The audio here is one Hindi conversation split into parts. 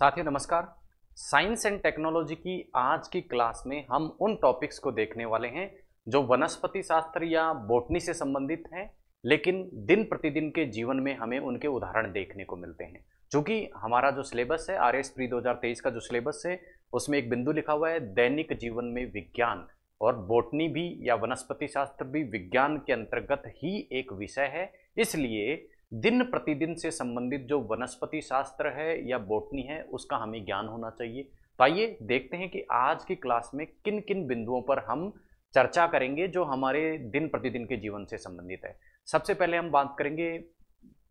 साथियों नमस्कार साइंस एंड टेक्नोलॉजी की आज की क्लास में हम उन टॉपिक्स को देखने वाले हैं जो वनस्पति शास्त्र या बोटनी से संबंधित हैं लेकिन दिन प्रतिदिन के जीवन में हमें उनके उदाहरण देखने को मिलते हैं चूंकि हमारा जो सिलेबस है आर एस प्री दो का जो सिलेबस है उसमें एक बिंदु लिखा हुआ है दैनिक जीवन में विज्ञान और बोटनी भी या वनस्पति शास्त्र भी विज्ञान के अंतर्गत ही एक विषय है इसलिए दिन प्रतिदिन से संबंधित जो वनस्पति शास्त्र है या बोटनी है उसका हमें ज्ञान होना चाहिए तो आइए देखते हैं कि आज की क्लास में किन किन बिंदुओं पर हम चर्चा करेंगे जो हमारे दिन प्रतिदिन के जीवन से संबंधित है सबसे पहले हम बात करेंगे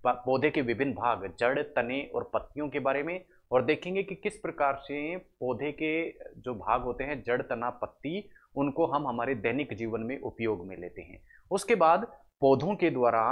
पौधे के विभिन्न भाग जड़ तने और पत्तियों के बारे में और देखेंगे कि किस प्रकार से पौधे के जो भाग होते हैं जड़ तना पत्ती उनको हम हमारे दैनिक जीवन में उपयोग में लेते हैं उसके बाद पौधों के द्वारा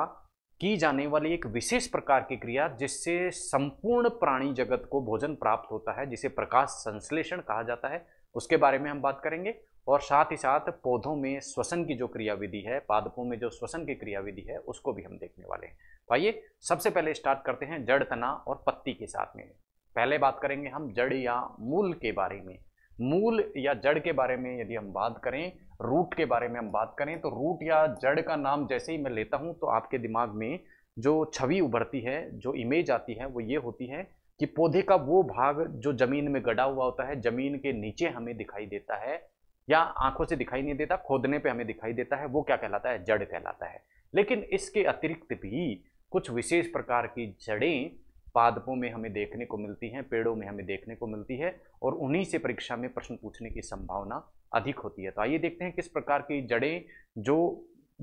की जाने वाली एक विशेष प्रकार की क्रिया जिससे संपूर्ण प्राणी जगत को भोजन प्राप्त होता है जिसे प्रकाश संश्लेषण कहा जाता है उसके बारे में हम बात करेंगे और साथ ही साथ पौधों में श्वसन की जो क्रियाविधि है पादपों में जो श्वसन की क्रियाविधि है उसको भी हम देखने वाले हैं तो आइए सबसे पहले स्टार्ट करते हैं जड़ तना और पत्ती के साथ में पहले बात करेंगे हम जड़ या मूल के बारे में मूल या जड़ के बारे में यदि हम बात करें रूट के बारे में हम बात करें तो रूट या जड़ का नाम जैसे ही मैं लेता हूं तो आपके दिमाग में जो छवि उभरती है जो इमेज आती है वो ये होती है कि पौधे का वो भाग जो जमीन में गड़ा हुआ होता है जमीन के नीचे हमें दिखाई देता है या आंखों से दिखाई नहीं देता खोदने पे हमें दिखाई देता है वो क्या कहलाता है जड़ कहलाता है लेकिन इसके अतिरिक्त भी कुछ विशेष प्रकार की जड़ें पादपों में हमें देखने को मिलती हैं पेड़ों में हमें देखने को मिलती है और उन्हीं से परीक्षा में प्रश्न पूछने की संभावना अधिक होती है तो आइए देखते हैं किस प्रकार की जड़ें जो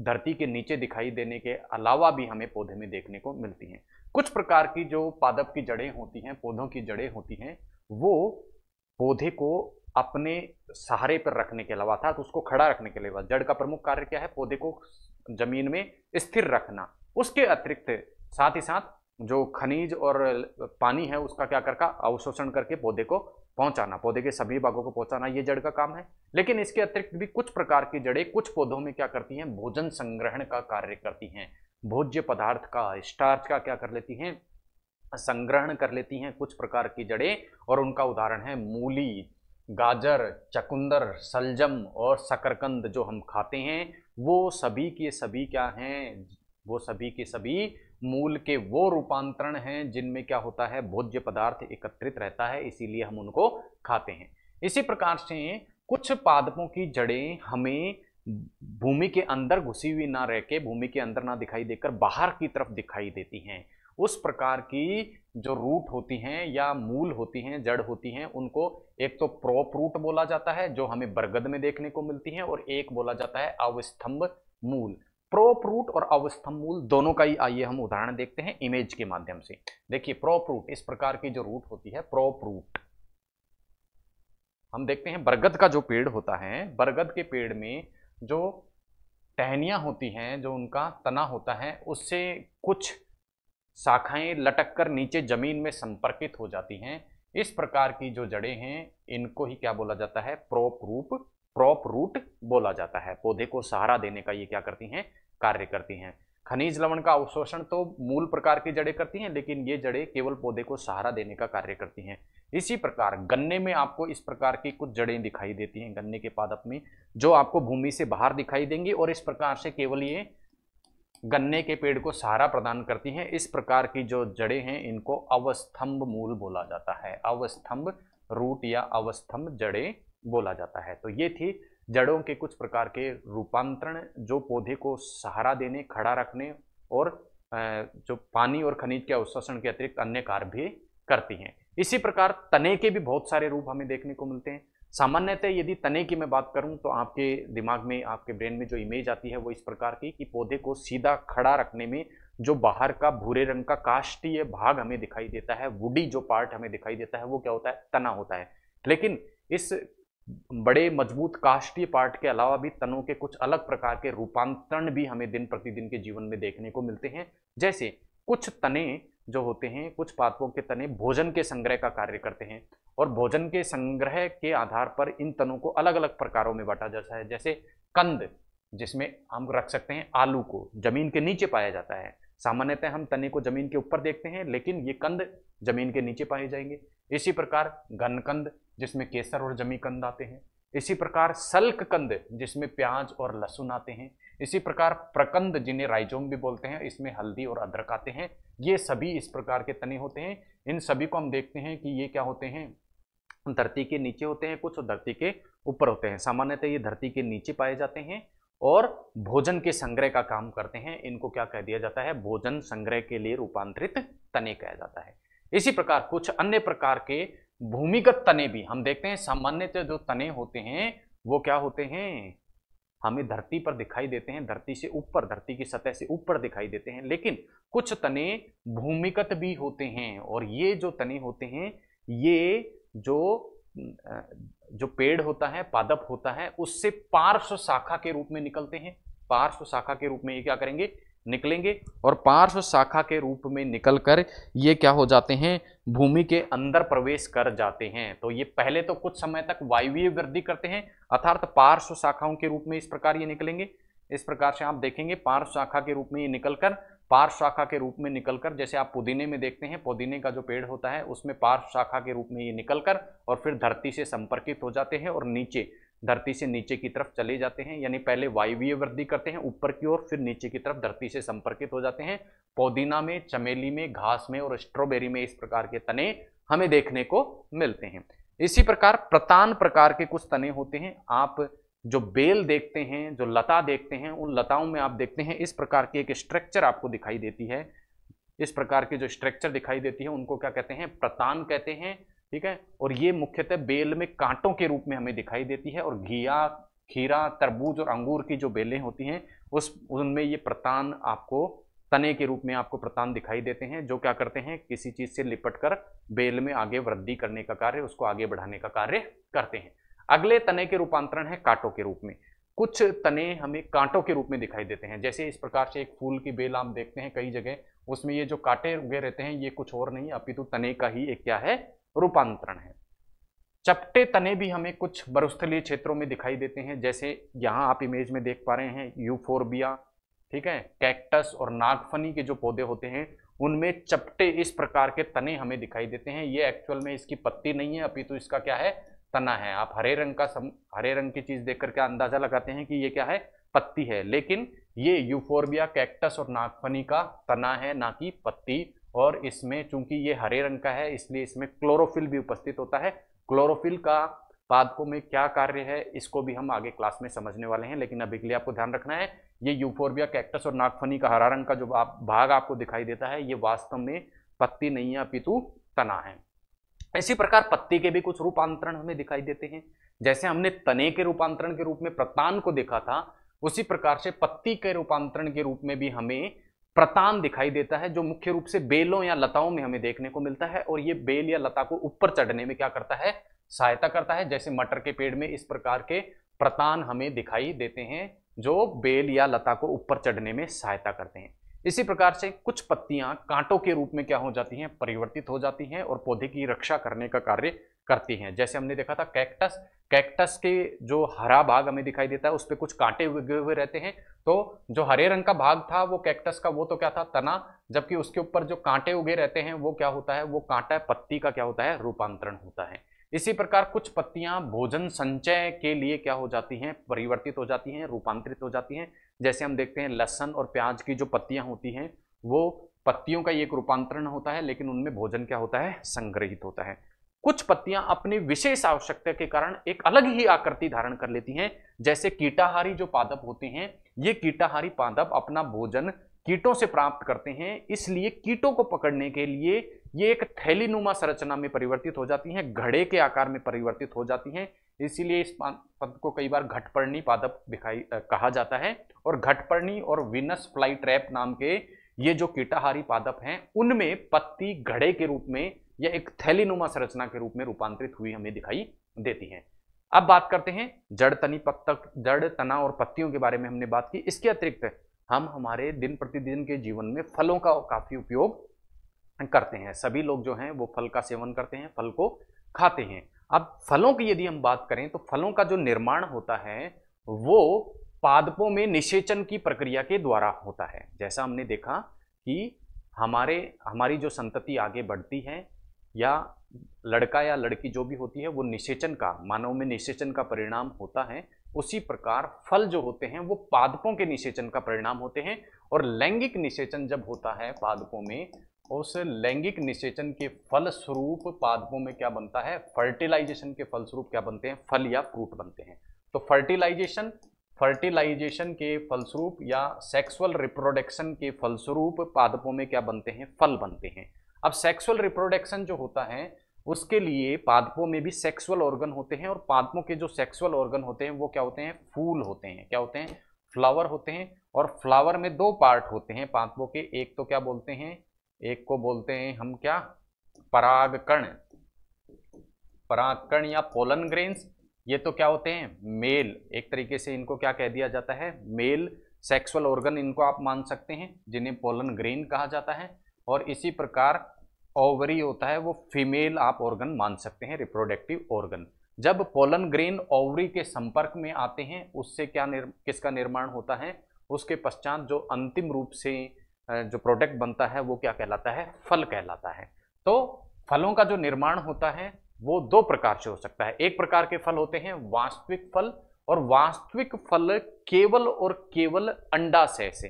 धरती के नीचे दिखाई देने के अलावा भी हमें पौधे में देखने को मिलती हैं कुछ प्रकार की जो पादप की जड़ें होती हैं पौधों की जड़ें होती हैं वो पौधे को अपने सहारे पर रखने के अलावा अर्थात तो उसको खड़ा रखने के अलावा जड़ का प्रमुख कार्य क्या है पौधे को जमीन में स्थिर रखना उसके अतिरिक्त साथ ही साथ जो खनिज और पानी है उसका क्या करका अवशोषण करके पौधे को पहुंचाना पौधे के सभी भागों को पहुंचाना ये जड़ का काम है लेकिन इसके अतिरिक्त भी कुछ प्रकार की जड़ें कुछ पौधों में क्या करती हैं भोजन संग्रहण का कार्य करती हैं भोज्य पदार्थ का स्टार्च का क्या कर लेती हैं संग्रहण कर लेती हैं कुछ प्रकार की जड़ें और उनका उदाहरण है मूली गाजर चकुंदर सलजम और शकरकंद जो हम खाते हैं वो सभी के सभी क्या हैं वो सभी के सभी मूल के वो रूपांतरण हैं जिनमें क्या होता है भोज्य पदार्थ एकत्रित रहता है इसीलिए हम उनको खाते हैं इसी प्रकार से कुछ पादपों की जड़ें हमें भूमि के अंदर घुसी हुई ना रह के भूमि के अंदर ना दिखाई देकर बाहर की तरफ दिखाई देती हैं उस प्रकार की जो रूट होती हैं या मूल होती हैं जड़ होती हैं उनको एक तो प्रोप रूट बोला जाता है जो हमें बरगद में देखने को मिलती हैं और एक बोला जाता है अवस्तंभ मूल प्रोप रूट और अवस्थम मूल दोनों का ही आइए हम उदाहरण देखते हैं इमेज के माध्यम से देखिए प्रोप रूट इस प्रकार की जो रूट होती है प्रोप रूट हम देखते हैं बरगद का जो पेड़ होता है बरगद के पेड़ में जो टहनिया होती हैं जो उनका तना होता है उससे कुछ शाखाएं लटक कर नीचे ज़मीन में संपर्कित हो जाती हैं इस प्रकार की जो जड़ें हैं इनको ही क्या बोला जाता है प्रोप रूप प्रॉप रूट बोला जाता है पौधे को सहारा देने का ये क्या करती हैं कार्य करती हैं खनिज लवण का अवशोषण तो मूल प्रकार की जड़ें करती हैं लेकिन ये जड़ें केवल पौधे को सहारा देने का कार्य करती हैं इसी प्रकार गन्ने में आपको इस प्रकार की कुछ जड़ें दिखाई देती हैं गन्ने के पादप में जो आपको भूमि से बाहर दिखाई देंगी और इस प्रकार से केवल ये गन्ने के पेड़ को सहारा प्रदान करती हैं इस प्रकार की जो जड़ें हैं इनको अवस्थम्भ मूल बोला जाता है अवस्थम्भ रूट या अवस्थंभ जड़ें बोला जाता है तो ये थी जड़ों के कुछ प्रकार के रूपांतरण जो पौधे को सहारा देने खड़ा रखने और जो पानी और खनिज के अवशोषण के अतिरिक्त अन्य कार्य भी करती हैं इसी प्रकार तने के भी बहुत सारे रूप हमें देखने को मिलते हैं सामान्यतः यदि तने की मैं बात करूं तो आपके दिमाग में आपके ब्रेन में जो इमेज आती है वो इस प्रकार की कि पौधे को सीधा खड़ा रखने में जो बाहर का भूरे रंग का काष्टीय भाग हमें दिखाई देता है वुडी जो पार्ट हमें दिखाई देता है वो क्या होता है तना होता है लेकिन इस बड़े मजबूत काष्ठीय पाठ के अलावा भी तनों के कुछ अलग प्रकार के रूपांतरण भी हमें दिन प्रतिदिन के जीवन में देखने को मिलते हैं जैसे कुछ तने जो होते हैं कुछ पादपों के तने भोजन के संग्रह का कार्य करते हैं और भोजन के संग्रह के आधार पर इन तनों को अलग अलग प्रकारों में बांटा जाता है जैसे कंद जिसमें हम रख सकते हैं आलू को जमीन के नीचे पाया जाता है सामान्यतः हम तने को जमीन के ऊपर देखते हैं लेकिन ये कंद जमीन के नीचे पाए जाएंगे इसी प्रकार घनकंद जिसमें केसर और जमीकंद आते हैं इसी प्रकार सल्क कंद जिसमें प्याज और लहसुन आते हैं इसी प्रकार प्रकंद जिन्हें राइजोम भी बोलते हैं इसमें हल्दी और अदरक आते हैं ये सभी इस प्रकार के तने होते हैं इन सभी को हम देखते हैं कि ये क्या होते हैं धरती के नीचे होते हैं कुछ और धरती के ऊपर होते हैं सामान्यतः ये धरती के नीचे पाए जाते हैं और भोजन के संग्रह का काम करते हैं इनको क्या कह दिया जाता है भोजन संग्रह के लिए रूपांतरित तने कहा जाता है इसी प्रकार कुछ अन्य प्रकार के भूमिगत तने भी हम देखते हैं सामान्यतः जो तने होते हैं वो क्या होते हैं हमें धरती पर दिखाई देते हैं धरती से ऊपर धरती की सतह से ऊपर दिखाई देते हैं लेकिन कुछ तने भूमिगत भी होते हैं और ये जो तने होते हैं ये जो जो पेड़ होता है पादप होता है उससे पार्श्व शाखा के रूप में निकलते हैं पार्श्व शाखा के रूप में ये क्या करेंगे निकलेंगे और पार्श्व शाखा के रूप में निकल कर ये क्या हो जाते हैं भूमि के अंदर प्रवेश कर जाते हैं तो ये पहले तो कुछ समय तक वायवीय वृद्धि करते हैं अर्थात पार्श्व शाखाओं के रूप में इस प्रकार ये निकलेंगे इस प्रकार से आप देखेंगे पार्श्व शाखा के रूप में ये निकलकर पार्श्व शाखा के रूप में निकलकर जैसे आप पुदीने में देखते हैं पुदीने का जो पेड़ होता है उसमें पार्श्व शाखा के रूप में ये निकलकर और फिर धरती से संपर्कित हो जाते हैं और नीचे धरती से नीचे की तरफ चले जाते हैं यानी पहले वायवीय वृद्धि करते हैं ऊपर की ओर फिर नीचे की तरफ धरती से संपर्कित हो जाते हैं पौदीना में चमेली में घास में और स्ट्रॉबेरी में इस प्रकार के तने हमें देखने को मिलते हैं इसी प्रकार प्रतान प्रकार के कुछ तने होते हैं आप जो बेल देखते हैं जो लता देखते हैं उन लताओं में आप देखते हैं इस प्रकार की एक स्ट्रक्चर आपको दिखाई देती है इस प्रकार की जो स्ट्रक्चर दिखाई देती है उनको क्या कहते हैं प्रतान कहते हैं ठीक है और ये मुख्यतः बेल में कांटों के रूप में हमें दिखाई देती है और घिया खीरा तरबूज और अंगूर की जो बेलें होती हैं उस उनमें ये प्रतान आपको तने के रूप में आपको प्रतान दिखाई देते हैं जो क्या करते हैं किसी चीज़ से लिपट कर बेल में आगे वृद्धि करने का कार्य उसको आगे बढ़ाने का कार्य करते हैं अगले तने के रूपांतरण है कांटों के रूप में कुछ तने हमें कांटों के रूप में दिखाई देते हैं जैसे इस प्रकार से एक फूल की बेल आप देखते हैं कई जगह उसमें ये जो कांटे उगे रहते हैं ये कुछ और नहीं अपितु तने का ही एक क्या है रूपांतरण है चपटे तने भी हमें कुछ बरुस्थलीय क्षेत्रों में दिखाई देते हैं जैसे यहाँ आप इमेज में देख पा रहे हैं यूफोरबिया ठीक है कैक्टस और नागफनी के जो पौधे होते हैं उनमें चपटे इस प्रकार के तने हमें दिखाई देते हैं ये एक्चुअल में इसकी पत्ती नहीं है अपितु तो इसका क्या है तना है आप हरे रंग का सम, हरे रंग की चीज देख करके अंदाजा लगाते हैं कि ये क्या है पत्ती है लेकिन ये यूफोरबिया कैक्टस और नागफनी का तना है ना कि पत्ती और इसमें चूंकि ये हरे रंग का है इसलिए इसमें क्लोरोफिल भी उपस्थित होता है क्लोरोफिल का पादपों में क्या कार्य है इसको भी हम आगे क्लास में समझने वाले हैं लेकिन अभी के लिए आपको ध्यान रखना है ये यूफोर्बिया कैक्टस और नागफनी का हरा रंग का जो आप भाग आपको दिखाई देता है ये वास्तव में पत्ती नहीं है अपितु तना है इसी प्रकार पत्ती के भी कुछ रूपांतरण हमें दिखाई देते हैं जैसे हमने तने के रूपांतरण के रूप में प्रतान को देखा था उसी प्रकार से पत्ती के रूपांतरण के रूप में भी हमें प्रतान दिखाई देता है जो मुख्य रूप से बेलों या लताओं में हमें देखने को मिलता है और ये बेल या लता को ऊपर चढ़ने में क्या करता है सहायता करता है जैसे मटर के पेड़ में इस प्रकार के प्रतान हमें दिखाई देते हैं जो बेल या लता को ऊपर चढ़ने में सहायता करते हैं इसी प्रकार से कुछ पत्तियां कांटों के रूप में क्या हो जाती हैं परिवर्तित हो जाती हैं और पौधे की रक्षा करने का कार्य करती हैं जैसे हमने देखा था कैक्टस कैक्टस के जो हरा भाग हमें दिखाई देता है उस पर कुछ कांटे उगे हुए रहते हैं तो जो हरे रंग का भाग था वो कैक्टस का वो तो क्या था तना जबकि उसके ऊपर जो कांटे उगे रहते हैं वो क्या होता है वो कांटा पत्ती का क्या होता है रूपांतरण होता है इसी प्रकार कुछ पत्तियां भोजन संचय के लिए क्या हो जाती हैं परिवर्तित हो जाती हैं रूपांतरित हो जाती हैं जैसे हम देखते हैं लहसन और प्याज की जो पत्तियां होती हैं वो पत्तियों का एक रूपांतरण होता है लेकिन उनमें भोजन क्या होता है संग्रहित होता है कुछ पत्तियां अपनी विशेष आवश्यकता के कारण एक अलग ही आकृति धारण कर लेती हैं जैसे कीटाहारी जो पादप होते हैं ये कीटाहारी पादप अपना भोजन कीटों से प्राप्त करते हैं इसलिए कीटों को पकड़ने के लिए ये एक थैलीनुमा संरचना में परिवर्तित हो जाती हैं घड़े के आकार में परिवर्तित हो जाती हैं इसीलिए इस पद को कई बार घटपर्णी पादप दिखाई कहा जाता है और घटपर्णी और विनस फ्लाई ट्रैप नाम के ये जो कीटाहारी पादप हैं उनमें पत्ती घड़े के रूप में या एक थैलीनुमा संरचना के रूप में रूपांतरित हुई हमें दिखाई देती हैं अब बात करते हैं जड़ तनी पत्तक जड़ तना और पत्तियों के बारे में हमने बात की इसके अतिरिक्त हम हमारे दिन प्रतिदिन के जीवन में फलों का काफ़ी उपयोग करते हैं सभी लोग जो हैं वो फल का सेवन करते हैं फल को खाते हैं अब फलों की यदि हम बात करें तो फलों का जो निर्माण होता है वो पादपों में निषेचन की प्रक्रिया के द्वारा होता है जैसा हमने देखा कि हमारे हमारी जो संतति आगे बढ़ती है या लड़का या लड़की जो भी होती है वो निषेचन का मानव में निषेचन का परिणाम होता है उसी प्रकार फल जो होते हैं वो पादपों के निषेचन का परिणाम होते हैं और लैंगिक निषेचन जब होता है पादपों में उस लैंगिक निषेचन के फल स्वरूप पादपों में क्या बनता है फर्टिलाइजेशन के फल स्वरूप क्या बनते हैं फल या फ्रूट बनते हैं तो फर्टिलाइजेशन फर्टिलाइजेशन के फलस्वरूप या सेक्सुअल रिप्रोडक्शन के फलस्वरूप पादपों में क्या बनते हैं फल बनते हैं अब सेक्सुअल रिप्रोडक्शन जो होता है उसके लिए पादपों में भी सेक्सुअल ऑर्गन होते हैं और पादपों के जो सेक्सुअल ऑर्गन होते हैं वो क्या होते हैं फूल होते हैं क्या होते हैं फ्लावर होते हैं और फ्लावर में दो पार्ट होते हैं पादपों के एक तो क्या बोलते हैं एक को बोलते हैं हम क्या परागकण परागकण या पोलन ग्रेन्स ये तो क्या होते हैं मेल एक तरीके से इनको क्या कह दिया जाता है मेल सेक्सुअल ऑर्गन इनको आप मान सकते हैं जिन्हें पोलन ग्रेन कहा जाता है और इसी प्रकार ओवरी होता है वो फीमेल आप ऑर्गन मान सकते हैं रिप्रोडक्टिव ऑर्गन जब पोलन ग्रेन ओवरी के संपर्क में आते हैं उससे क्या निर् किसका निर्माण होता है उसके पश्चात जो अंतिम रूप से जो प्रोडक्ट बनता है वो क्या कहलाता है फल कहलाता है तो फलों का जो निर्माण होता है वो दो प्रकार से हो सकता है एक प्रकार के फल होते हैं वास्तविक फल और वास्तविक फल केवल और केवल अंडाशय से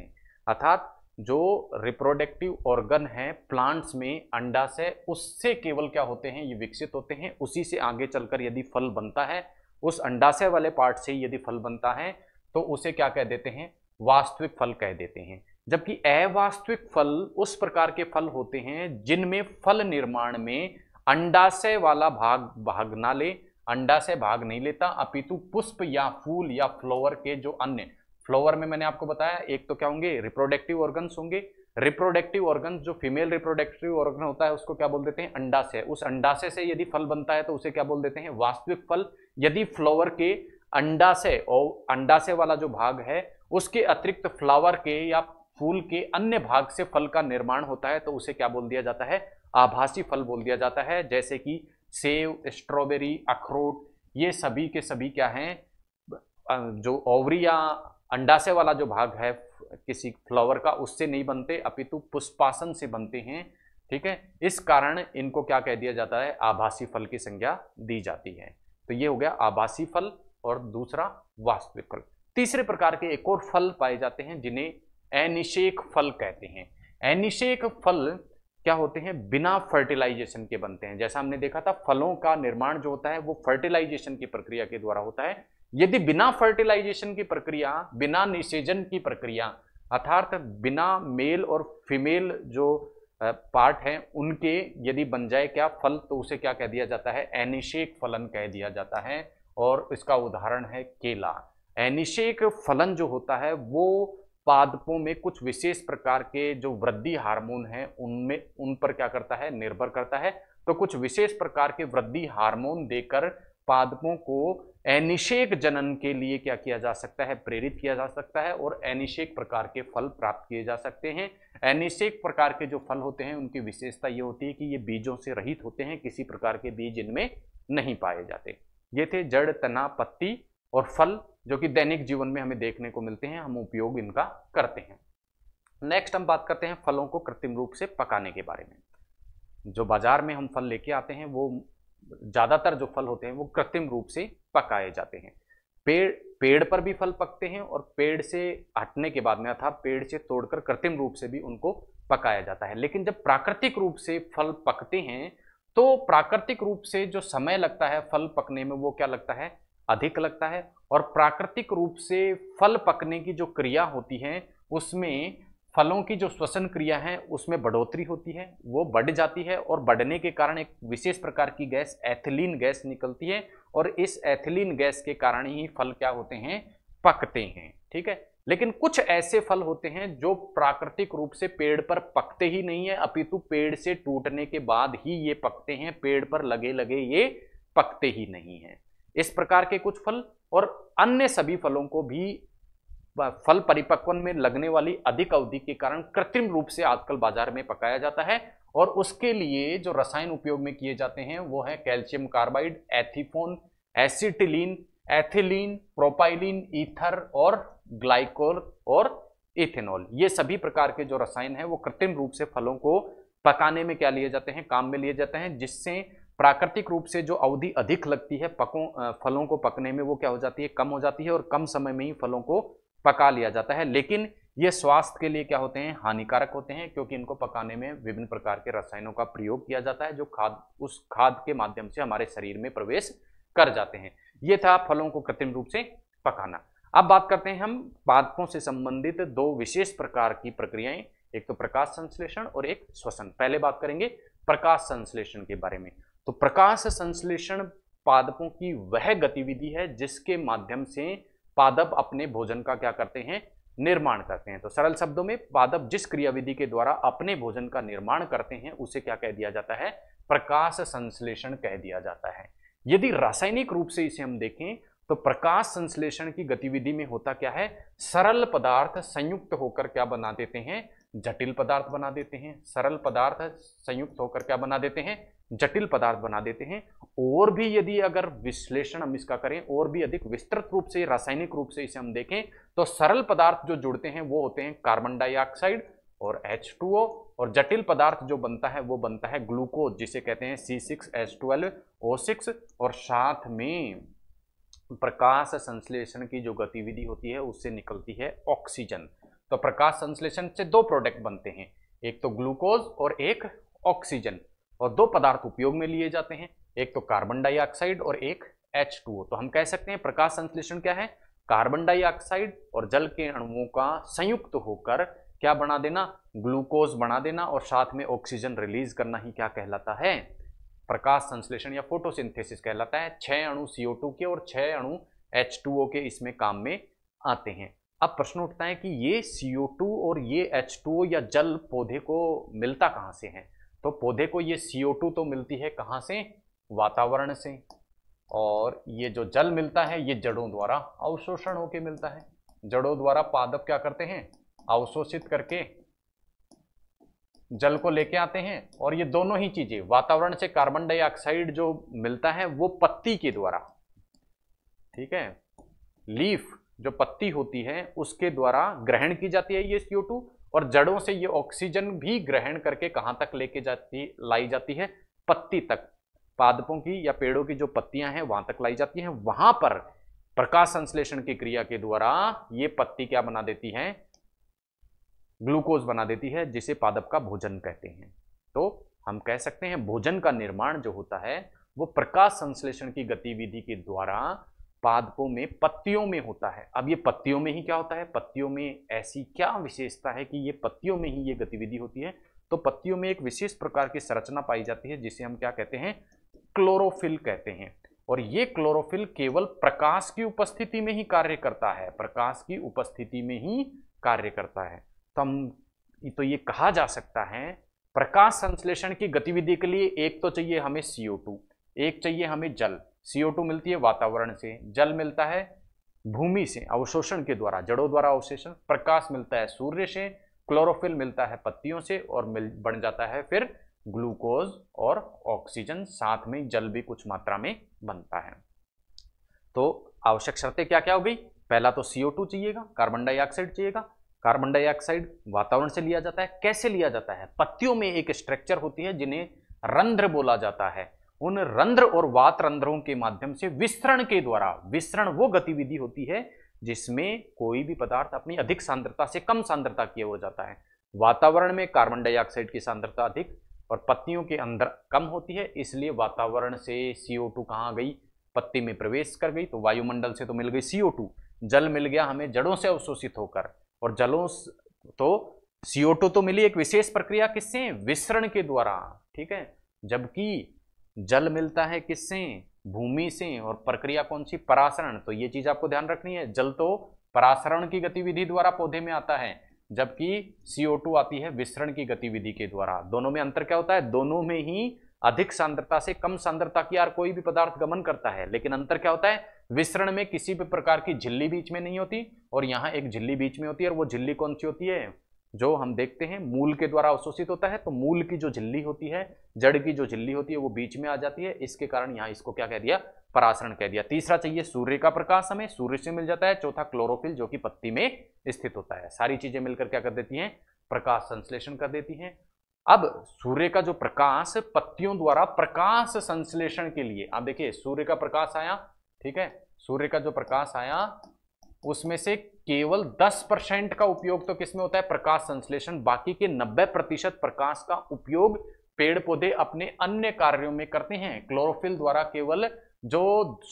अर्थात जो रिप्रोडक्टिव ऑर्गन है प्लांट्स में अंडा से उससे केवल क्या होते हैं ये विकसित होते हैं उसी से आगे चलकर यदि फल बनता है उस अंडाशय वाले पार्ट से यदि फल बनता है तो उसे क्या कह देते हैं वास्तविक फल कह देते हैं जबकि अवास्तविक फल उस प्रकार के फल होते हैं जिनमें फल निर्माण में अंडाशय वाला भाग भाग ना ले अंडाशय भाग नहीं लेता अपितु पुष्प या फूल या फ्लोवर के जो अन्य फ्लोवर में मैंने आपको बताया एक तो क्या होंगे रिप्रोडक्टिव ऑर्गन्स होंगे रिप्रोडक्टिव ऑर्गन जो फीमेल रिप्रोडक्टिव ऑर्गन होता है उसको क्या बोल देते हैं अंडाशय उस अंडाशय से यदि फल बनता है तो उसे क्या बोल देते हैं वास्तविक फल यदि फ्लोवर के अंडाशय और अंडाशय वाला जो भाग है उसके अतिरिक्त फ्लावर के या फूल के अन्य भाग से फल का निर्माण होता है तो उसे क्या बोल दिया जाता है आभासी फल बोल दिया जाता है जैसे कि सेब स्ट्रॉबेरी अखरोट ये सभी के सभी क्या हैं जो ओवरी या अंडाशय वाला जो भाग है किसी फ्लावर का उससे नहीं बनते अपितु पुष्पासन से बनते हैं ठीक है इस कारण इनको क्या कह दिया जाता है आभासी फल की संज्ञा दी जाती है तो ये हो गया आभासी फल और दूसरा वास्तविक फल तीसरे प्रकार के एक और फल पाए जाते हैं जिन्हें एनिशेक फल कहते हैं अनिषेक फल क्या होते हैं बिना फर्टिलाइजेशन के बनते हैं जैसा हमने देखा था फलों का निर्माण जो होता है वो फर्टिलाइजेशन की प्रक्रिया के द्वारा होता है यदि बिना फर्टिलाइजेशन की प्रक्रिया बिना निषेजन की प्रक्रिया अर्थात बिना मेल और फीमेल जो पार्ट हैं उनके यदि बन जाए क्या फल तो उसे क्या कह दिया जाता है एनिशेक फलन कह दिया जाता है और इसका उदाहरण है केला एनिशेक फलन जो होता है वो पादपों में कुछ विशेष प्रकार के जो वृद्धि हार्मोन हैं उनमें उन पर क्या करता है निर्भर करता है तो कुछ विशेष प्रकार के वृद्धि हार्मोन देकर पादपों को एनिषेक जनन के लिए क्या किया जा सकता है प्रेरित किया जा सकता है और एनिशेक प्रकार के फल प्राप्त किए जा सकते हैं एनिशेक प्रकार के जो फल होते हैं उनकी विशेषता ये होती है कि ये बीजों से रहित होते हैं किसी प्रकार के बीज इनमें नहीं पाए जाते ये थे जड़ तना पत्ती और फल जो कि दैनिक जीवन में हमें देखने को मिलते हैं हम उपयोग इनका करते हैं नेक्स्ट हम बात करते हैं फलों को कृत्रिम रूप से पकाने के बारे में जो बाज़ार में हम फल लेके आते हैं वो ज़्यादातर जो फल होते हैं वो कृत्रिम रूप से पकाए जाते हैं पेड़ पेड़ पर भी फल पकते हैं और पेड़ से हटने के बाद में अर्थात पेड़ से तोड़कर कृत्रिम रूप से भी उनको पकाया जाता है लेकिन जब प्राकृतिक रूप से फल पकते हैं तो प्राकृतिक रूप से जो समय लगता है फल पकने में वो क्या लगता है अधिक लगता है और प्राकृतिक रूप से फल पकने की जो क्रिया होती है उसमें फलों की जो श्वसन क्रिया है उसमें बढ़ोतरी होती है वो बढ़ जाती है और बढ़ने के कारण एक विशेष प्रकार की गैस एथिलीन गैस निकलती है और इस एथिलीन गैस के कारण ही फल क्या होते हैं पकते हैं ठीक है लेकिन कुछ ऐसे फल होते हैं जो प्राकृतिक रूप से पेड़ पर पकते ही नहीं है अपितु पेड़ से टूटने के बाद ही ये पकते हैं पेड़ पर लगे लगे ये पकते ही नहीं है इस प्रकार के कुछ फल और अन्य सभी फलों को भी फल परिपक्वन में लगने वाली अधिक अवधि के कारण कृत्रिम रूप से आजकल बाजार में पकाया जाता है और उसके लिए जो रसायन उपयोग में किए जाते हैं वो है calcium carbide ethephon acetylene ethylene propylene ether और ग्लाइकोल और इथेनॉल ये सभी प्रकार के जो रसायन हैं वो कृत्रिम रूप से फलों को पकाने में क्या लिए जाते हैं काम में लिए जाते हैं जिससे प्राकृतिक रूप से जो अवधि अधिक लगती है पकों फलों को पकने में वो क्या हो जाती है कम हो जाती है और कम समय में ही फलों को पका लिया जाता है लेकिन ये स्वास्थ्य के लिए क्या होते हैं हानिकारक होते हैं क्योंकि इनको पकाने में विभिन्न प्रकार के रसायनों का प्रयोग किया जाता है जो खाद उस खाद के माध्यम से हमारे शरीर में प्रवेश कर जाते हैं ये था फलों को कृत्रिम रूप से पकाना अब बात करते हैं हम पादपों से संबंधित दो विशेष प्रकार की प्रक्रियाएं एक तो प्रकाश संश्लेषण और एक श्वसन पहले बात करेंगे प्रकाश संश्लेषण के बारे में तो प्रकाश संश्लेषण पादपों की वह गतिविधि है जिसके माध्यम से पादप अपने भोजन का क्या करते हैं निर्माण करते हैं तो सरल शब्दों में पादप जिस क्रियाविधि के द्वारा अपने भोजन का निर्माण करते हैं उसे क्या कह दिया जाता है प्रकाश संश्लेषण कह दिया जाता है यदि रासायनिक रूप से इसे हम देखें तो प्रकाश संश्लेषण की गतिविधि में होता क्या है सरल पदार्थ संयुक्त होकर क्या बना देते हैं जटिल पदार्थ बना देते हैं सरल पदार्थ संयुक्त होकर क्या बना देते हैं जटिल पदार्थ बना देते हैं और भी यदि अगर विश्लेषण हम इसका करें और भी अधिक विस्तृत रूप से रासायनिक रूप से इसे हम देखें तो सरल पदार्थ जो जुड़ते हैं वो होते हैं कार्बन डाइऑक्साइड और एच और जटिल पदार्थ जो बनता है वो बनता है ग्लूकोज जिसे कहते हैं सी सिक्स और साथ में प्रकाश संश्लेषण की जो गतिविधि होती है उससे निकलती है ऑक्सीजन तो प्रकाश संश्लेषण से दो प्रोडक्ट बनते हैं एक तो ग्लूकोज और एक ऑक्सीजन और दो पदार्थ उपयोग में लिए जाते हैं एक तो कार्बन डाइऑक्साइड और एक एच तो हम कह सकते हैं प्रकाश संश्लेषण क्या है कार्बन डाइऑक्साइड और जल के अणुओं का संयुक्त होकर क्या बना देना ग्लूकोज बना देना और साथ में ऑक्सीजन रिलीज करना ही क्या कहलाता है प्रकाश संश्लेषण या फोटोसिंथेसिस कहलाता है छह अणु CO2 के और छह अणु H2O के इसमें काम में आते हैं अब प्रश्न उठता है कि ये CO2 और ये H2O या जल पौधे को मिलता कहाँ से है तो पौधे को ये CO2 तो मिलती है कहाँ से वातावरण से और ये जो जल मिलता है ये जड़ों द्वारा अवशोषण होके मिलता है जड़ों द्वारा पादप क्या करते हैं अवशोषित करके जल को लेके आते हैं और ये दोनों ही चीजें वातावरण से कार्बन डाइऑक्साइड जो मिलता है वो पत्ती के द्वारा ठीक है लीफ जो पत्ती होती है उसके द्वारा ग्रहण की जाती है ये CO2 और जड़ों से ये ऑक्सीजन भी ग्रहण करके कहाँ तक लेके जाती लाई जाती है पत्ती तक पादपों की या पेड़ों की जो पत्तियां हैं वहां तक लाई जाती हैं वहां पर प्रकाश संश्लेषण की क्रिया के द्वारा ये पत्ती क्या बना देती है ग्लूकोज बना देती है जिसे पादप का भोजन कहते हैं तो हम कह सकते हैं भोजन का निर्माण जो होता है वो प्रकाश संश्लेषण की गतिविधि के द्वारा पादपों में पत्तियों में होता है अब ये पत्तियों में ही क्या होता है पत्तियों में ऐसी क्या विशेषता है कि ये पत्तियों में ही ये गतिविधि होती है तो पत्तियों में एक विशेष प्रकार की संरचना पाई जाती है जिसे हम क्या कहते हैं क्लोरोफिल कहते हैं और ये क्लोरोफिल केवल प्रकाश की उपस्थिति में ही कार्य करता है प्रकाश की उपस्थिति में ही कार्य करता है तो हम तो ये कहा जा सकता है प्रकाश संश्लेषण की गतिविधि के लिए एक तो चाहिए हमें सीओ एक चाहिए हमें जल CO2 मिलती है वातावरण से जल मिलता है भूमि से अवशोषण के द्वारा जड़ों द्वारा अवशोषण प्रकाश मिलता है सूर्य से क्लोरोफिल मिलता है पत्तियों से और मिल बन जाता है फिर ग्लूकोज और ऑक्सीजन साथ में जल भी कुछ मात्रा में बनता है तो आवश्यक शर्तें क्या क्या हो गई पहला तो CO2 चाहिएगा कार्बन डाइऑक्साइड चाहिएगा कार्बन डाइऑक्साइड वातावरण से लिया जाता है कैसे लिया जाता है पत्तियों में एक स्ट्रक्चर होती है जिन्हें रंध्र बोला जाता है उन रंध्र और वात रंध्रों के माध्यम से विस्तरण के द्वारा विस्तरण वो गतिविधि होती है जिसमें कोई भी पदार्थ अपनी अधिक सांद्रता से कम सांद्रता की हो जाता है वातावरण में कार्बन डाइऑक्साइड की सांद्रता अधिक और पत्तियों के अंदर कम होती है इसलिए वातावरण से सी ओ टू कहाँ गई पत्ती में प्रवेश कर गई तो वायुमंडल से तो मिल गई सी ओ टू जल मिल गया हमें जड़ों से अवशोषित होकर और जलों तो सी ओ टू तो मिली एक विशेष प्रक्रिया किससे विसरण के द्वारा ठीक है जबकि जल मिलता है किससे भूमि से और प्रक्रिया कौन सी परासरण तो ये चीज आपको ध्यान रखनी है जल तो परासरण की गतिविधि द्वारा पौधे में आता है जबकि CO2 आती है विसरण की गतिविधि के द्वारा दोनों में अंतर क्या होता है दोनों में ही अधिक सांद्रता से कम सांद्रता की यार कोई भी पदार्थ गमन करता है लेकिन अंतर क्या होता है विसरण में किसी भी प्रकार की झिल्ली बीच में नहीं होती और यहाँ एक झिल्ली बीच में होती है और वो झिल्ली कौन सी होती है जो हम देखते हैं मूल के द्वारा अवशोषित होता है तो मूल की जो झिल्ली होती है जड़ की जो झिल्ली होती है वो बीच में आ जाती है इसके कारण यहाँ इसको क्या कह दिया परासरण कह दिया तीसरा चाहिए सूर्य का प्रकाश हमें सूर्य से मिल जाता है चौथा क्लोरोफिल जो कि पत्ती में स्थित होता है सारी चीजें मिलकर क्या कर देती हैं प्रकाश संश्लेषण कर देती हैं अब सूर्य का जो प्रकाश पत्तियों द्वारा प्रकाश संश्लेषण के लिए आप देखिए सूर्य का प्रकाश आया ठीक है सूर्य का जो प्रकाश आया उसमें से केवल 10 परसेंट का उपयोग तो किसमें होता है प्रकाश संश्लेषण बाकी के 90 प्रतिशत प्रकाश का उपयोग पेड़ पौधे अपने अन्य कार्यों में करते हैं क्लोरोफिल द्वारा केवल जो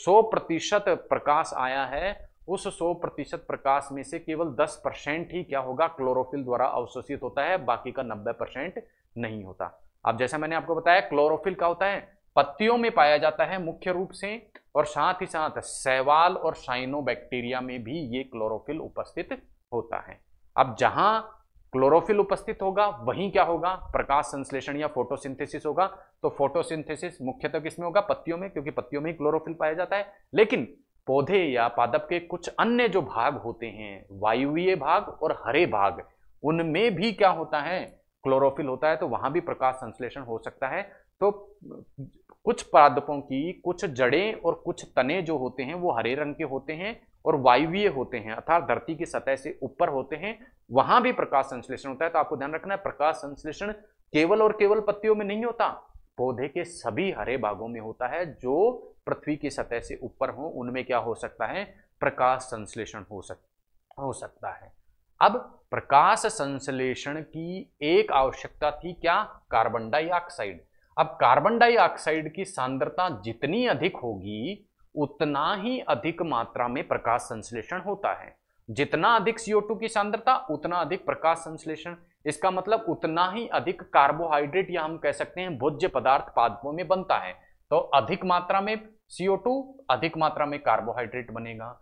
100 प्रतिशत प्रकाश आया है उस 100 प्रतिशत प्रकाश में से केवल 10 परसेंट ही क्या होगा क्लोरोफिल द्वारा अवशोषित होता है बाकी का नब्बे परसेंट नहीं होता अब जैसा मैंने आपको बताया क्लोरोफिल का होता है पत्तियों में पाया जाता है मुख्य रूप से और साथ ही साथ सैवाल और साइनोबैक्टीरिया में भी ये क्लोरोफिल उपस्थित होता है अब जहां क्लोरोफिल उपस्थित होगा वहीं क्या होगा प्रकाश संश्लेषण या फोटोसिंथेसिस होगा तो फोटोसिंथेसिस मुख्यतः किसमें होगा पत्तियों में क्योंकि पत्तियों में ही क्लोरोफिल पाया जाता है लेकिन पौधे या पादप के कुछ अन्य जो भाग होते हैं वायुवीय भाग और हरे भाग उनमें भी क्या होता है क्लोरोफिल होता है तो वहां भी प्रकाश संश्लेषण हो सकता है तो कुछ पादपों की कुछ जड़ें और कुछ तने जो होते हैं वो हरे रंग के होते हैं और वायुवीय होते हैं अर्थात धरती की सतह से ऊपर होते हैं वहां भी प्रकाश संश्लेषण होता है तो आपको ध्यान रखना है प्रकाश संश्लेषण केवल और केवल पत्तियों में नहीं होता पौधे के सभी हरे भागों में होता है जो पृथ्वी की सतह से ऊपर हो उनमें क्या हो सकता है प्रकाश संश्लेषण हो सक हो सकता है अब प्रकाश संश्लेषण की एक आवश्यकता थी क्या कार्बन डाइऑक्साइड अब कार्बन डाइऑक्साइड की सांद्रता जितनी अधिक होगी उतना ही अधिक मात्रा में प्रकाश संश्लेषण होता है जितना अधिक CO2 की सांद्रता उतना अधिक प्रकाश संश्लेषण इसका मतलब उतना ही अधिक कार्बोहाइड्रेट या हम कह सकते हैं भोज्य पदार्थ पादपों में बनता है तो अधिक मात्रा में CO2 अधिक मात्रा में कार्बोहाइड्रेट बनेगा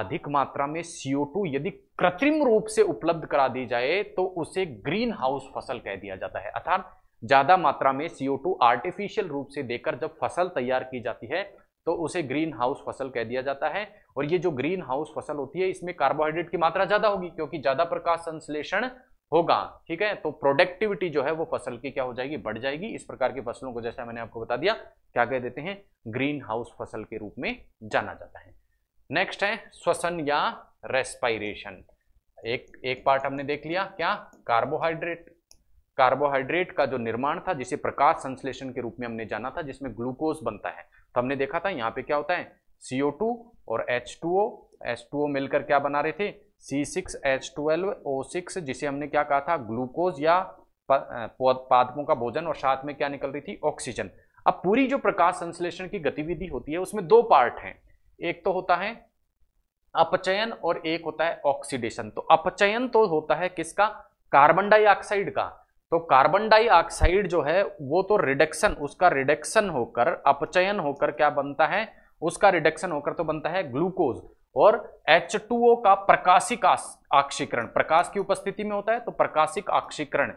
अधिक मात्रा में CO2 यदि कृत्रिम रूप से उपलब्ध करा दी जाए तो उसे ग्रीन हाउस फसल कह दिया जाता है अर्थात ज़्यादा मात्रा में CO2 आर्टिफिशियल रूप से देकर जब फसल तैयार की जाती है तो उसे ग्रीन हाउस फसल कह दिया जाता है और ये जो ग्रीन हाउस फसल होती है इसमें कार्बोहाइड्रेट की मात्रा ज़्यादा होगी क्योंकि ज़्यादा प्रकाश संश्लेषण होगा ठीक है तो प्रोडक्टिविटी जो है वो फसल की क्या हो जाएगी बढ़ जाएगी इस प्रकार की फसलों को जैसा मैंने आपको बता दिया क्या कह देते हैं ग्रीन हाउस फसल के रूप में जाना जाता है नेक्स्ट है श्वसन या रेस्पायरेशन एक एक पार्ट हमने देख लिया क्या कार्बोहाइड्रेट कार्बोहाइड्रेट का जो निर्माण था जिसे प्रकाश संश्लेषण के रूप में हमने जाना था जिसमें ग्लूकोज बनता है तो हमने देखा था यहाँ पे क्या होता है CO2 और H2O H2O मिलकर क्या बना रहे थे C6H12O6 जिसे हमने क्या कहा था ग्लूकोज या पादपों का भोजन और साथ में क्या निकल रही थी ऑक्सीजन अब पूरी जो प्रकाश संश्लेषण की गतिविधि होती है उसमें दो पार्ट हैं एक तो होता है अपचयन और एक होता है ऑक्सीडेशन तो अपचयन तो होता है किसका कार्बन डाइऑक्साइड का तो कार्बन डाइऑक्साइड जो है वो तो रिडक्शन उसका रिडक्शन होकर अपचयन होकर क्या बनता है उसका रिडक्शन होकर तो बनता है ग्लूकोज और H2O का प्रकाशिक आक्षीकरण प्रकाश की उपस्थिति में होता है तो प्रकाशिक आक्षीकरण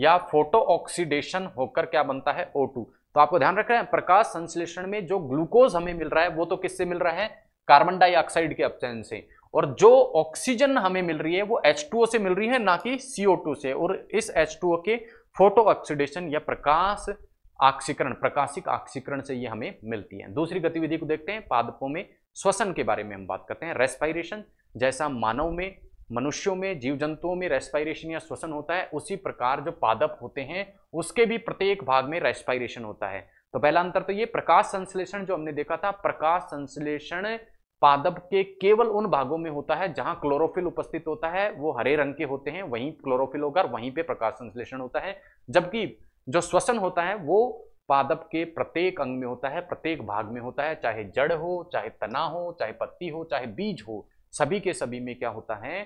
या फोटो ऑक्सीडेशन होकर क्या बनता है O2 तो आपको ध्यान रख रहे हैं प्रकाश संश्लेषण में जो ग्लूकोज हमें मिल रहा है वो तो किससे मिल रहा है कार्बन डाइऑक्साइड के अपचयन से और जो ऑक्सीजन हमें मिल रही है वो H2O से मिल रही है ना कि CO2 से और इस H2O के फोटो ऑक्सीडेशन या प्रकाश आक्सीकरण प्रकाशिक आक्सीकरण से ये हमें मिलती है दूसरी गतिविधि को देखते हैं पादपों में श्वसन के बारे में हम बात करते हैं रेस्पायरेशन जैसा मानव में मनुष्यों में जीव जंतुओं में रेस्पायरेशन या श्वसन होता है उसी प्रकार जो पादप होते हैं उसके भी प्रत्येक भाग में रेस्पायरेशन होता है तो पहला अंतर तो ये प्रकाश संश्लेषण जो हमने देखा था प्रकाश संश्लेषण पादप के केवल उन भागों में होता है जहां क्लोरोफिल उपस्थित होता है वो हरे रंग के होते हैं वहीं क्लोरोफिल होकर वहीं पे प्रकाश संश्लेषण होता है जबकि जो श्वसन होता है वो पादप के प्रत्येक अंग में होता है प्रत्येक भाग में होता है चाहे जड़ हो चाहे तना हो चाहे पत्ती हो चाहे बीज हो सभी के सभी में क्या होता है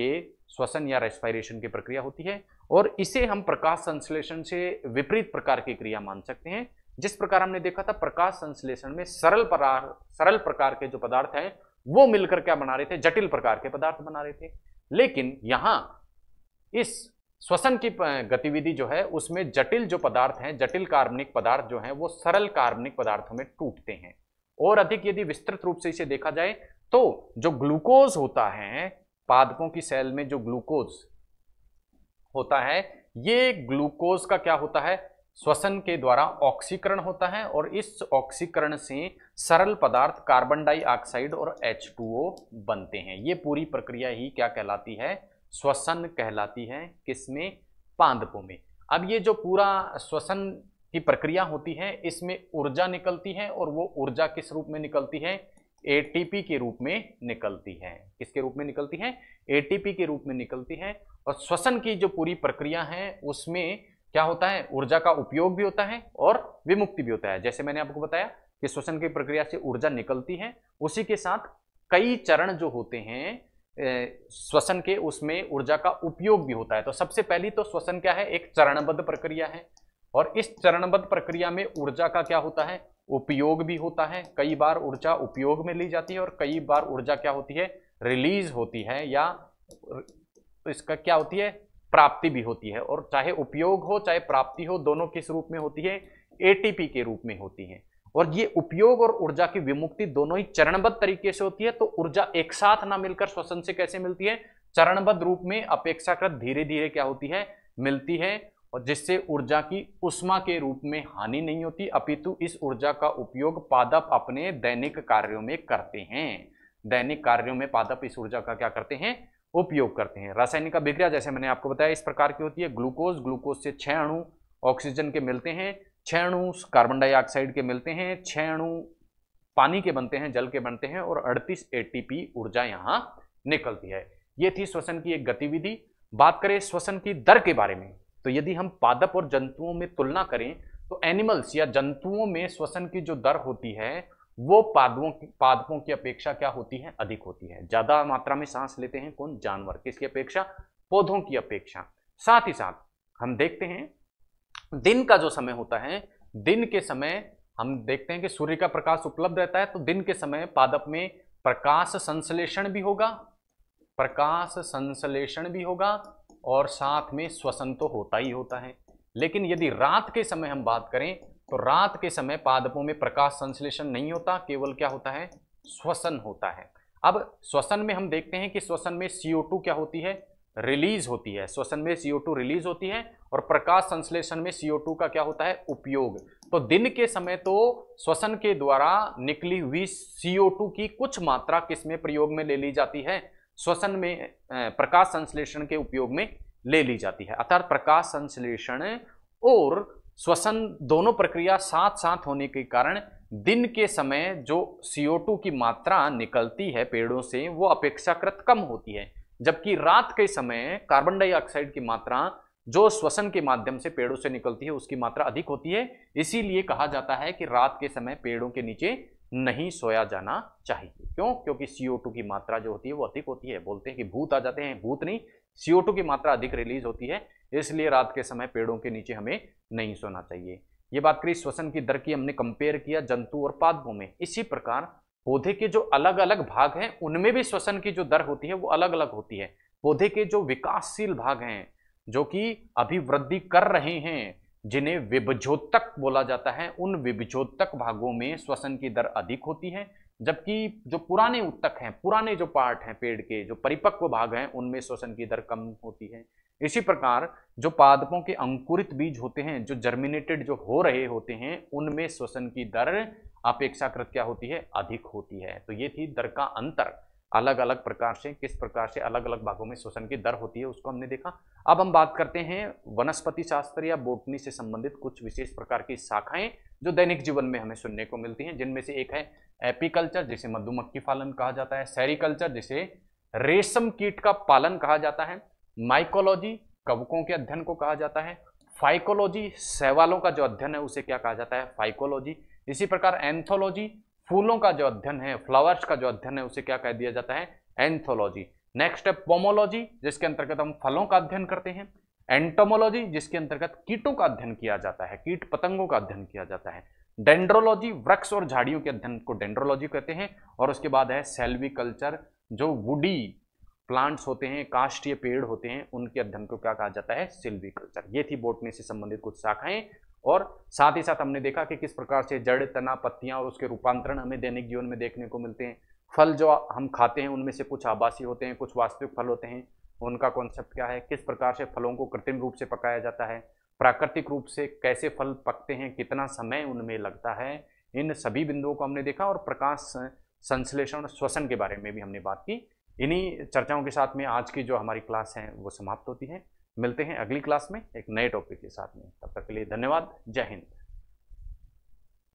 ये श्वसन या रेस्पायरेशन की प्रक्रिया होती है और इसे हम प्रकाश संश्लेषण से विपरीत प्रकार की क्रिया मान सकते हैं जिस प्रकार हमने देखा था प्रकाश संश्लेषण में सरल प्रकार सरल प्रकार के जो पदार्थ हैं वो मिलकर क्या बना रहे थे जटिल प्रकार के पदार्थ बना रहे थे लेकिन यहां इस श्वसन की गतिविधि जो है उसमें जटिल जो पदार्थ हैं जटिल कार्बनिक पदार्थ जो हैं वो सरल कार्बनिक पदार्थों में टूटते हैं और अधिक यदि विस्तृत रूप से इसे देखा जाए तो जो ग्लूकोज होता है पादपों की सेल में जो ग्लूकोज होता है ये ग्लूकोज का क्या होता है श्वसन के द्वारा ऑक्सीकरण होता है और इस ऑक्सीकरण से सरल पदार्थ कार्बन डाइऑक्साइड और H2O बनते हैं ये पूरी प्रक्रिया ही क्या कहलाती है श्वसन कहलाती है किसमें पादपों में अब ये जो पूरा श्वसन की प्रक्रिया होती है इसमें ऊर्जा निकलती है और वो ऊर्जा किस रूप में निकलती है ए के रूप में निकलती है किसके रूप में निकलती है एटीपी के रूप में निकलती है और श्वसन की जो पूरी प्रक्रिया है उसमें क्या होता है ऊर्जा का उपयोग भी होता है और विमुक्ति भी होता है जैसे मैंने आपको बताया कि श्वसन की प्रक्रिया से ऊर्जा निकलती है उसी के साथ कई चरण जो होते हैं श्वसन के उसमें ऊर्जा का उपयोग भी होता है तो सबसे पहली तो श्वसन क्या है एक चरणबद्ध प्रक्रिया है और इस चरणबद्ध प्रक्रिया में ऊर्जा का क्या होता है उपयोग भी होता है कई बार ऊर्जा उपयोग में ली जाती है और कई बार ऊर्जा क्या होती है रिलीज होती है या इसका क्या होती है प्राप्ति भी होती है और चाहे उपयोग हो चाहे प्राप्ति हो दोनों किस रूप में होती है एटीपी के रूप में होती है और ये उपयोग और ऊर्जा की विमुक्ति दोनों ही चरणबद्ध तरीके से होती है तो ऊर्जा एक साथ ना मिलकर श्वसन से कैसे मिलती है चरणबद्ध रूप में अपेक्षाकृत धीरे धीरे क्या होती है मिलती है और जिससे ऊर्जा की उष्मा के रूप में हानि नहीं होती अपितु इस ऊर्जा का उपयोग पादप अपने दैनिक कार्यों में करते हैं दैनिक कार्यों में पादप इस ऊर्जा का क्या करते हैं उपयोग करते हैं रासायनिक अभिक्रिया जैसे मैंने आपको बताया इस प्रकार की होती है ग्लूकोज ग्लूकोज से छः अणु ऑक्सीजन के मिलते हैं छः अणु कार्बन डाइऑक्साइड के मिलते हैं छः अणु पानी के बनते हैं जल के बनते हैं और 38 एटीपी ऊर्जा यहाँ निकलती है ये थी श्वसन की एक गतिविधि बात करें श्वसन की दर के बारे में तो यदि हम पादप और जंतुओं में तुलना करें तो एनिमल्स या जंतुओं में श्वसन की जो दर होती है वो पादपों की पादपों की अपेक्षा क्या होती है अधिक होती है ज़्यादा मात्रा में सांस लेते हैं कौन जानवर किसकी अपेक्षा पौधों की अपेक्षा साथ ही साथ हम देखते हैं दिन का जो समय होता है दिन के समय हम देखते हैं कि सूर्य का प्रकाश उपलब्ध रहता है तो दिन के समय पादप में प्रकाश संश्लेषण भी होगा प्रकाश संश्लेषण भी होगा और साथ में श्वसन तो होता ही होता है लेकिन यदि रात के समय हम बात करें तो रात के समय पादपों में प्रकाश संश्लेषण नहीं होता केवल क्या होता है श्वसन होता है अब श्वसन में हम देखते हैं कि श्वसन में CO2 क्या होती है रिलीज होती है श्वसन में CO2 रिलीज होती है और प्रकाश संश्लेषण में CO2 का क्या होता है उपयोग तो दिन के समय तो श्वसन के द्वारा निकली हुई CO2 की कुछ मात्रा किसमें प्रयोग में ले ली जाती है श्वसन में प्रकाश संश्लेषण के उपयोग में ले ली जाती है अर्थात प्रकाश संश्लेषण और श्वसन दोनों प्रक्रिया साथ साथ होने के कारण दिन के समय जो CO2 की मात्रा निकलती है पेड़ों से वो अपेक्षाकृत कम होती है जबकि रात के समय कार्बन डाइऑक्साइड की मात्रा जो श्वसन के माध्यम से पेड़ों से निकलती है उसकी मात्रा अधिक होती है इसीलिए कहा जाता है कि रात के समय पेड़ों के नीचे नहीं सोया जाना चाहिए क्यों क्योंकि CO2 की मात्रा जो होती है वो अधिक होती है बोलते हैं कि भूत आ जाते हैं भूत नहीं CO2 की मात्रा अधिक रिलीज होती है इसलिए रात के समय पेड़ों के नीचे हमें नहीं सोना चाहिए ये बात करी श्वसन की दर की हमने कंपेयर किया जंतु और पादपों में इसी प्रकार पौधे के जो अलग अलग भाग हैं उनमें भी श्वसन की जो दर होती है वो अलग अलग होती है पौधे के जो विकासशील भाग हैं जो कि अभिवृद्धि कर रहे हैं जिन्हें विभजोतक बोला जाता है उन विभजोतक भागों में श्वसन की दर अधिक होती है जबकि जो पुराने उत्तक हैं पुराने जो पार्ट हैं पेड़ के जो परिपक्व भाग हैं उनमें श्वसन की दर कम होती है इसी प्रकार जो पादपों के अंकुरित बीज होते हैं जो जर्मिनेटेड जो हो रहे होते हैं उनमें श्वसन की दर अपेक्षाकृत क्या होती है अधिक होती है तो ये थी दर का अंतर अलग अलग प्रकार से किस प्रकार से अलग अलग भागों में श्वसन की दर होती है उसको हमने देखा अब हम बात करते हैं वनस्पति शास्त्र या बोटनी से संबंधित कुछ विशेष प्रकार की शाखाएं जो दैनिक जीवन में हमें सुनने को मिलती हैं जिनमें से एक है एपीकल्चर जिसे मधुमक्खी पालन कहा जाता है सेरिकल्चर जिसे रेशम कीट का पालन कहा जाता है माइकोलॉजी कवकों के अध्ययन को कहा जाता है फाइकोलॉजी सेवालों का जो अध्ययन है उसे क्या कहा जाता है फाइकोलॉजी इसी प्रकार एंथोलॉजी फूलों का जो अध्ययन है फ्लावर्स का जो अध्ययन है उसे क्या कह दिया जाता है एंथोलॉजी नेक्स्ट है पोमोलॉजी जिसके अंतर्गत हम फलों का अध्ययन करते हैं एंटोमोलॉजी जिसके अंतर्गत कीटों का अध्ययन किया जाता है कीट पतंगों का अध्ययन किया जाता है डेंड्रोलॉजी वृक्ष और झाड़ियों के अध्ययन को डेंड्रोलॉजी कहते हैं और उसके बाद है सेल्वी कल्चर जो वुडी प्लांट्स होते हैं काष्ठीय पेड़ होते हैं उनके अध्ययन को क्या कहा जाता है सिल्वी कल्चर ये थी बोटनी से संबंधित कुछ शाखाएं और साथ ही साथ हमने देखा कि किस प्रकार से जड़ तना पत्तियां और उसके रूपांतरण हमें दैनिक जीवन में देखने को मिलते हैं फल जो हम खाते हैं उनमें से कुछ आभासी होते हैं कुछ वास्तविक फल होते हैं उनका कॉन्सेप्ट क्या है किस प्रकार से फलों को कृत्रिम रूप से पकाया जाता है प्राकृतिक रूप से कैसे फल पकते हैं कितना समय उनमें लगता है इन सभी बिंदुओं को हमने देखा और प्रकाश संश्लेषण श्वसन के बारे में भी हमने बात की इन्हीं चर्चाओं के साथ में आज की जो हमारी क्लास है वो समाप्त होती है मिलते हैं अगली क्लास में एक नए टॉपिक के साथ में तब तक के लिए धन्यवाद जय हिंद